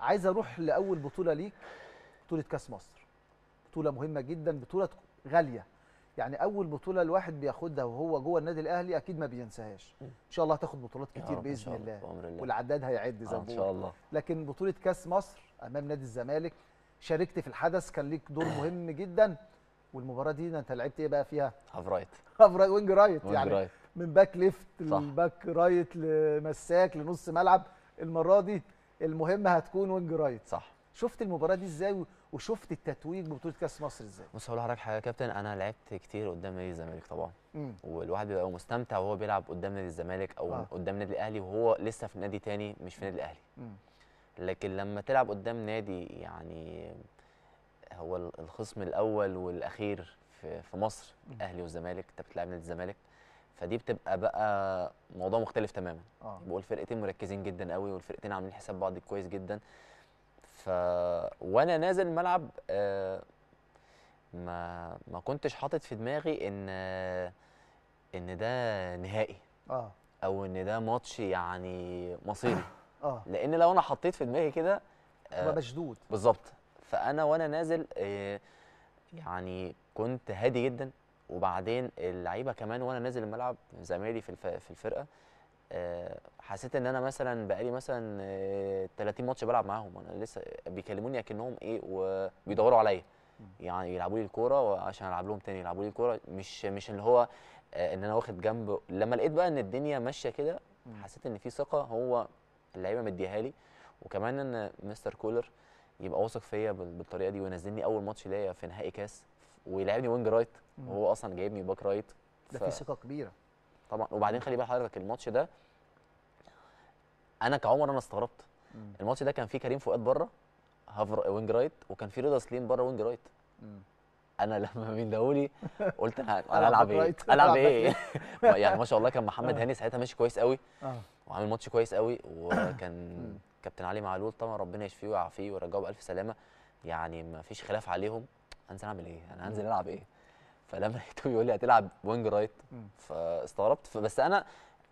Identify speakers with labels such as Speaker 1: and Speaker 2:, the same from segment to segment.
Speaker 1: عايز اروح لاول بطوله ليك بطوله كاس مصر بطوله مهمه جدا بطوله غاليه يعني اول بطوله الواحد بياخدها وهو جوه النادي الاهلي اكيد ما بينساهاش ان شاء الله هتاخد بطولات كتير باذن الله. الله والعداد هيعد آه، زي ان شاء الله لكن بطوله كاس مصر امام نادي الزمالك شاركت في الحدث كان ليك دور مهم جدا والمباراه دي انت لعبت ايه بقى فيها هاف رايت هاف رايت وينج رايت يعني رايت. من باك ليفت للباك رايت لمساك لنص ملعب المره دي المهم هتكون وينج رايت صح شفت المباراه دي ازاي وشفت التتويج ببطوله كاس مصر ازاي
Speaker 2: بص هقول لحضرتك حاجه يا كابتن انا لعبت كتير قدام نادي الزمالك طبعا والواحد بيبقى مستمتع وهو بيلعب قدام نادي الزمالك او آه. قدام نادي الاهلي وهو لسه في نادي تاني مش في نادي الاهلي مم. لكن لما تلعب قدام نادي يعني هو الخصم الاول والاخير في مصر الاهلي والزمالك انت بتلعب نادي الزمالك فدي بتبقى بقى موضوع مختلف تماما آه. بيبقوا الفرقتين مركزين جدا قوي والفرقتين عاملين حساب بعض كويس جدا ف وانا نازل الملعب آه، ما ما كنتش حاطط في دماغي ان ان ده نهائي اه او ان ده ماتش يعني مصيري اه لان لو انا حطيت في دماغي كده آه مشدود بالظبط فانا وانا نازل آه، يعني كنت هادي جدا وبعدين اللعيبه كمان وانا نازل الملعب زمايلي في في الفرقه آه، حسيت ان انا مثلا بقالي مثلا 30 آه، ماتش بلعب معاهم انا لسه بيكلموني اكنهم ايه وبيدوروا عليا يعني يلعبوا لي الكوره عشان العب لهم تاني يلعبوا لي الكوره مش مش اللي هو آه، ان انا واخد جنب لما لقيت بقى ان الدنيا ماشيه كده حسيت ان في ثقه هو اللعيبه مديها لي وكمان ان مستر كولر يبقى واثق فيا بالطريقه دي وينزلني اول ماتش ليا في نهائي كاس ويلعبني وينج رايت وهو اصلا جايبني باك رايت ده في ثقه كبيره طبعا وبعدين خلي بال حضرتك الماتش ده انا كعمر انا استغربت مم. الماتش ده كان فيه كريم فؤاد بره هاف وينج رايت وكان فيه رضا سليم بره وينج رايت مم. انا لما بيندهولي قلت انا العب ايه العب ايه يعني ما شاء الله كان محمد آه. هاني ساعتها ماشي كويس قوي آه. وعامل ماتش كويس قوي وكان كابتن علي معلول طبعا ربنا يشفيه ويعافيه ويرجعه بالف سلامه يعني ما فيش خلاف عليهم هنزل اعمل ايه انا هنزل العب ايه فلما لقيته بيقول لي هتلعب وينج رايت فاستغربت فبس انا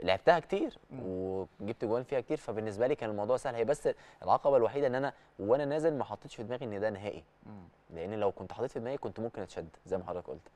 Speaker 2: لعبتها كتير وجبت جوان فيها كتير فبالنسبه لي كان الموضوع سهل هي بس العقبه الوحيده ان انا وانا نازل ما حطيتش في دماغي ان ده نهائي لان لو كنت حطيت في دماغي كنت ممكن اتشد زي ما حضرتك قلت